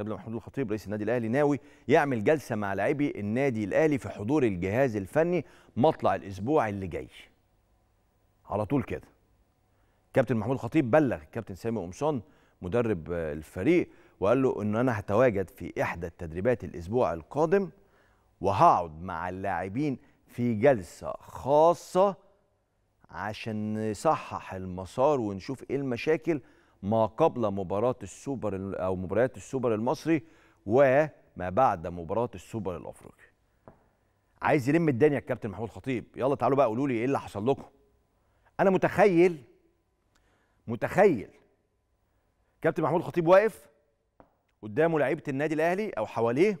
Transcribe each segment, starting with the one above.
كابتن محمود الخطيب رئيس النادي الاهلي ناوي يعمل جلسه مع لاعبي النادي الاهلي في حضور الجهاز الفني مطلع الاسبوع اللي جاي على طول كده كابتن محمود الخطيب بلغ كابتن سامي قمصان مدرب الفريق وقال له ان انا هتواجد في احدى التدريبات الاسبوع القادم وهقعد مع اللاعبين في جلسه خاصه عشان نصحح المسار ونشوف ايه المشاكل ما قبل مباراه السوبر او مباريات السوبر المصري وما بعد مباراه السوبر الافريقي عايز يلم الدنيا الكابتن محمود خطيب يلا تعالوا بقى قولوا لي ايه اللي حصل لكم انا متخيل متخيل كابتن محمود خطيب واقف قدامه لعيبه النادي الاهلي او حواليه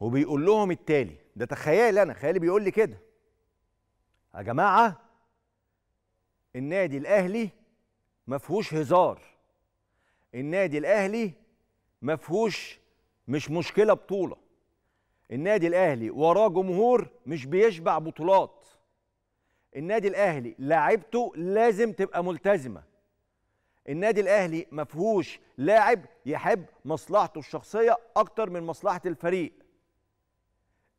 وبيقول لهم التالي ده تخيل انا خيالي بيقول لي كده يا جماعه النادي الاهلي ما فيهوش هزار النادي الاهلي ما فيهوش مش مشكله بطوله النادي الاهلي وراه جمهور مش بيشبع بطولات النادي الاهلي لاعيبته لازم تبقى ملتزمه النادي الاهلي ما فيهوش لاعب يحب مصلحته الشخصيه اكتر من مصلحه الفريق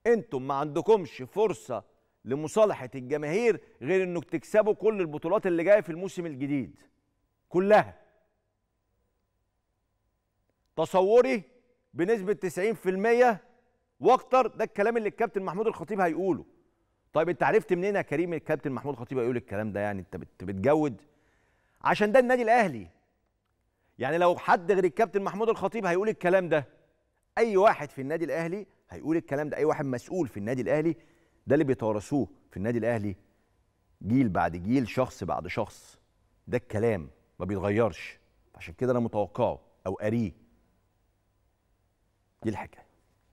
انتم ما عندكمش فرصه لمصالحه الجماهير غير انك تكسبوا كل البطولات اللي جايه في الموسم الجديد كلها تصوري بنسبة 90% واكتر ده الكلام اللي الكابتن محمود الخطيب هيقوله طيب انت عرفت منين يا كريم الكابتن محمود الخطيب هيقول الكلام ده يعني انت بتجود عشان ده النادي الاهلي يعني لو حد غير الكابتن محمود الخطيب هيقول الكلام ده اي واحد في النادي الاهلي هيقول الكلام ده اي واحد مسؤول في النادي الاهلي ده اللي بيتوارثوه في النادي الاهلي جيل بعد جيل شخص بعد شخص ده الكلام ما بيتغيرش عشان كده انا متوقعه او قاريه دي الحكايه